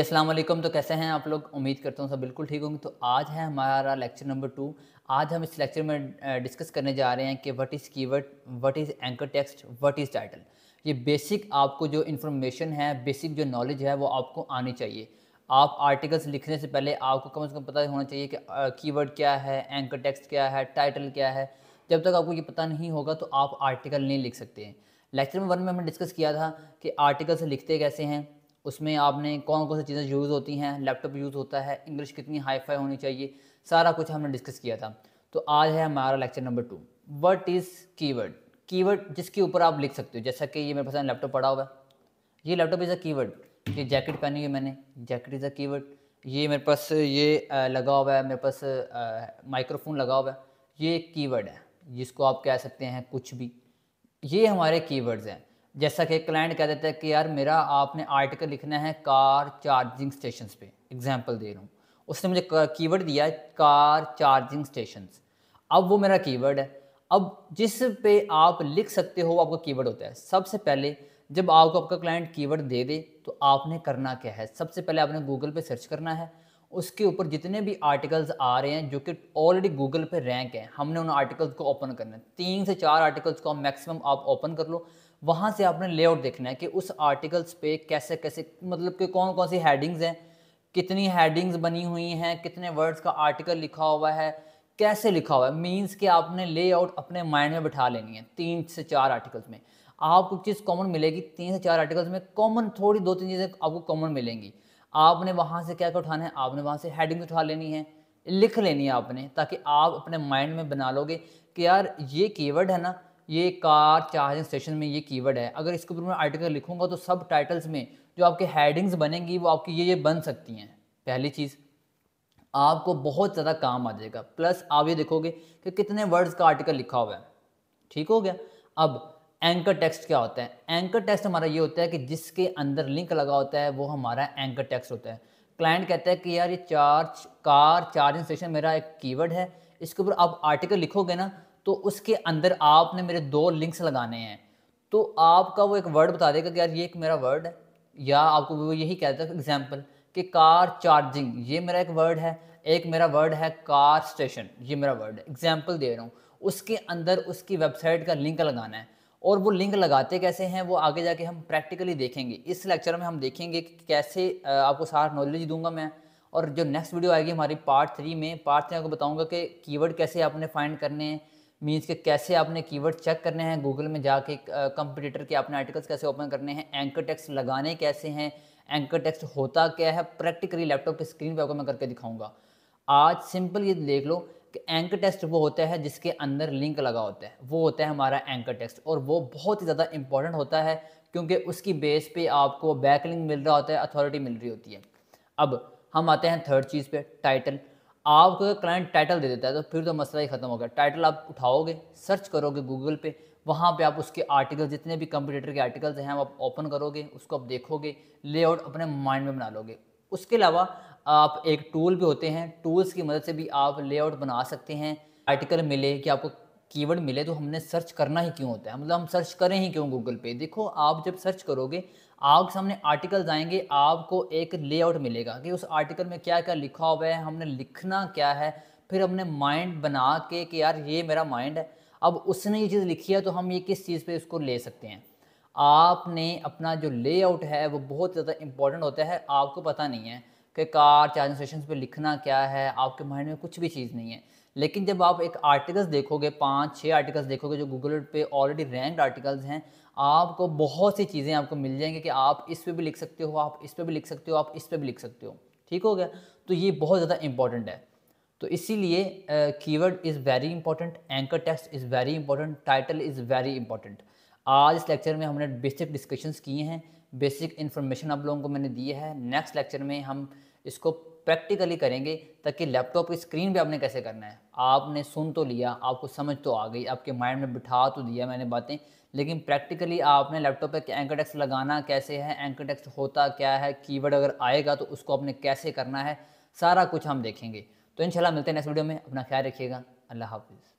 अस्सलाम असलम तो कैसे हैं आप लोग उम्मीद करता हूँ सब बिल्कुल ठीक होंगे तो आज है हमारा लेक्चर नंबर टू आज हम इस लेक्चर में डिस्कस करने जा रहे हैं कि what is keyword what is anchor text what is title ये बेसिक आपको जो इन्फॉर्मेशन है बेसिक जो नॉलेज है वो आपको आनी चाहिए आप आर्टिकल्स लिखने से पहले आपको कम से कम पता होना चाहिए कि कीवर्ड क्या है एंकर टेक्स्ट क्या है टाइटल क्या है जब तक आपको ये पता नहीं होगा तो आप आर्टिकल नहीं लिख सकते हैं लेक्चर नंबर वन में हमने डिस्कस किया था कि आर्टिकल्स लिखते कैसे हैं उसमें आपने कौन कौन सी चीज़ें यूज़ होती हैं लैपटॉप यूज़ होता है इंग्लिश कितनी फाई होनी चाहिए सारा कुछ हमने डिस्कस किया था तो आज है हमारा lecture number two what is keyword keyword जिसके ऊपर आप लिख सकते हो जैसा कि ये मेरे पास लैपटॉप पड़ा हुआ है ये लैपटॉप इज़ अ कीवर्ड ये जैकेट पहनी हुई मैंने जैकेट इज़ अ कीवर्ड ये मेरे पास ये लगा हुआ है मेरे पास माइक्रोफोन लगा हुआ है ये एक कीवर्ड है जिसको आप कह सकते हैं कुछ भी ये हमारे कीवर्ड्स हैं जैसा कि क्लाइंट कह देता है कि यार मेरा आपने आर्टिकल लिखना है कार चार्जिंग स्टेशन पे एग्जाम्पल दे रहा हूँ उसने मुझे कीवर्ड दिया कार चार्जिंग स्टेशन अब वो मेरा कीवर्ड है अब जिस पे आप लिख सकते हो आपका कीवर्ड होता है सबसे पहले जब आपको आपका क्लाइंट कीवर्ड दे दे तो आपने करना क्या है सबसे पहले आपने गूगल पे सर्च करना है उसके ऊपर जितने भी आर्टिकल्स आ रहे हैं जो कि ऑलरेडी गूगल पे रैंक हैं हमने उन आर्टिकल्स को ओपन करना है तीन से चार आर्टिकल्स को मैक्सिमम आप ओपन कर लो वहाँ से आपने लेआउट देखना है कि उस आर्टिकल्स पे कैसे कैसे मतलब कि कौन कौन सी हेडिंग्स हैं कितनी हेडिंग्स बनी हुई हैं कितने वर्ड्स का आर्टिकल लिखा हुआ है कैसे लिखा हुआ है मीन्स कि आपने लेआउट अपने माइंड में बैठा लेनी है तीन से चार आर्टिकल्स में आपको चीज़ कॉमन मिलेगी तीन से चार आर्टिकल्स में कॉमन थोड़ी दो तीन चीज़ें आपको कॉमन मिलेंगी आपने वहाँ से क्या क्या उठाना है आपने वहाँ से हेडिंग उठा लेनी है लिख लेनी है आपने ताकि आप अपने माइंड में बना लोगे कि यार ये कीवर्ड है ना ये कार चार्जिंग स्टेशन में ये कीवर्ड है अगर इसके ऊपर मैं आर्टिकल लिखूंगा तो सब टाइटल्स में जो आपके हेडिंग्स बनेंगी वो आपकी ये ये बन सकती हैं पहली चीज़ आपको बहुत ज़्यादा काम आ जाएगा प्लस आप ये देखोगे कि कितने वर्ड्स का आर्टिकल लिखा हुआ है ठीक हो गया अब एंकर टेक्स्ट क्या होता है एंकर टेक्स्ट हमारा ये होता है कि जिसके अंदर लिंक लगा होता है वो हमारा एंकर टेक्स्ट होता है क्लाइंट कहता है कि यार ये चार्ज कार चार्जिंग स्टेशन मेरा एक कीवर्ड है इसके ऊपर आप आर्टिकल लिखोगे ना तो उसके अंदर आपने मेरे दो लिंक्स लगाने हैं तो आपका वो एक वर्ड बता देगा कि यार ये एक मेरा वर्ड है या आपको वो यही कह देता एग्जाम्पल कि कार चार्जिंग ये मेरा एक वर्ड है एक मेरा वर्ड है कार स्टेशन ये मेरा वर्ड है एग्जाम्पल दे रहा हूँ उसके अंदर उसकी वेबसाइट का लिंक लगाना है और वो लिंक लगाते कैसे हैं वो आगे जाके हम प्रैक्टिकली देखेंगे इस लेक्चर में हम देखेंगे कि कैसे आपको सारा नॉलेज दूंगा मैं और जो नेक्स्ट वीडियो आएगी हमारी पार्ट थ्री में पार्ट थ्री आपको बताऊंगा कि कीवर्ड कैसे आपने फाइंड करने हैं मीन्स के कैसे आपने कीवर्ड चेक करने हैं गूगल में जाके कंपटीटर के अपने आर्टिकल्स कैसे ओपन करने हैं एंकर टेक्स्ट लगाने कैसे हैं एंकर टेक्स्ट होता क्या है प्रैक्टिकली लैपटॉप की स्क्रीन पर आपको मैं करके दिखाऊंगा आज सिंपल ये देख लो कि एंकर टेक्स्ट वो होता है जिसके अंदर लिंक लगा होता है वो होता है हमारा एंकर टेक्स्ट और वो बहुत ही ज़्यादा इंपॉर्टेंट होता है क्योंकि उसकी बेस पे आपको बैकलिंग मिल रहा होता है अथॉरिटी मिल रही होती है अब हम आते हैं थर्ड चीज़ पे टाइटल आपको क्लाइंट टाइटल दे देता है तो फिर तो मसला ही ख़त्म हो गया टाइटल आप उठाओगे सर्च करोगे गूगल पे वहाँ पे आप उसके आर्टिकल जितने भी कंप्यूटर के आर्टिकल्स हैं आप ओपन करोगे उसको आप देखोगे लेआउट अपने माइंड में बना लोगे उसके अलावा आप एक टूल भी होते हैं टूल्स की मदद से भी आप लेआउट बना सकते हैं आर्टिकल मिले कि आपको कीवर्ड मिले तो हमने सर्च करना ही क्यों होता है मतलब हम सर्च करें ही क्यों गूगल पे देखो आप जब सर्च करोगे आपके सामने आर्टिकल्स आएंगे आपको एक लेआउट मिलेगा कि उस आर्टिकल में क्या क्या लिखा हुआ है हमने लिखना क्या है फिर हमने माइंड बना के कि यार ये मेरा माइंड है अब उसने ये चीज़ लिखी है तो हम ये किस चीज़ पे इसको ले सकते हैं आपने अपना जो लेआउट है वो बहुत ज़्यादा इम्पॉर्टेंट होता है आपको पता नहीं है कि कार स्टेशन पे लिखना क्या है आपके माइंड में कुछ भी चीज़ नहीं है लेकिन जब आप एक आर्टिकल्स देखोगे पाँच छः आर्टिकल्स देखोगे जो गूगल पे ऑलरेडी रैंक आर्टिकल्स हैं आपको बहुत सी चीज़ें आपको मिल जाएंगी कि आप इस पर भी लिख सकते हो आप इस पर भी लिख सकते हो आप इस पर भी लिख सकते हो ठीक हो गया तो ये बहुत ज़्यादा इंपॉर्टेंट है तो इसीलिए keyword is very important anchor text is very important title is very important आज इस लेक्चर में हमने बेसिक डिस्कशंस किए हैं बेसिक इन्फॉर्मेशन आप लोगों को मैंने दी है नेक्स्ट लेक्चर में हम इसको प्रैक्टिकली करेंगे ताकि लैपटॉप की स्क्रीन भी आपने कैसे करना है आपने सुन तो लिया आपको समझ तो आ गई आपके माइंड में बिठा तो दिया मैंने बातें लेकिन प्रैक्टिकली आपने लैपटॉप पर एंकर टेक्स लगाना कैसे है एंकर टेक्स होता क्या है कीवर्ड अगर आएगा तो उसको आपने कैसे करना है सारा कुछ हम देखेंगे तो इंशाल्लाह मिलते हैं नेक्स्ट वीडियो में अपना ख्याल रखिएगा अल्लाह हाफिज़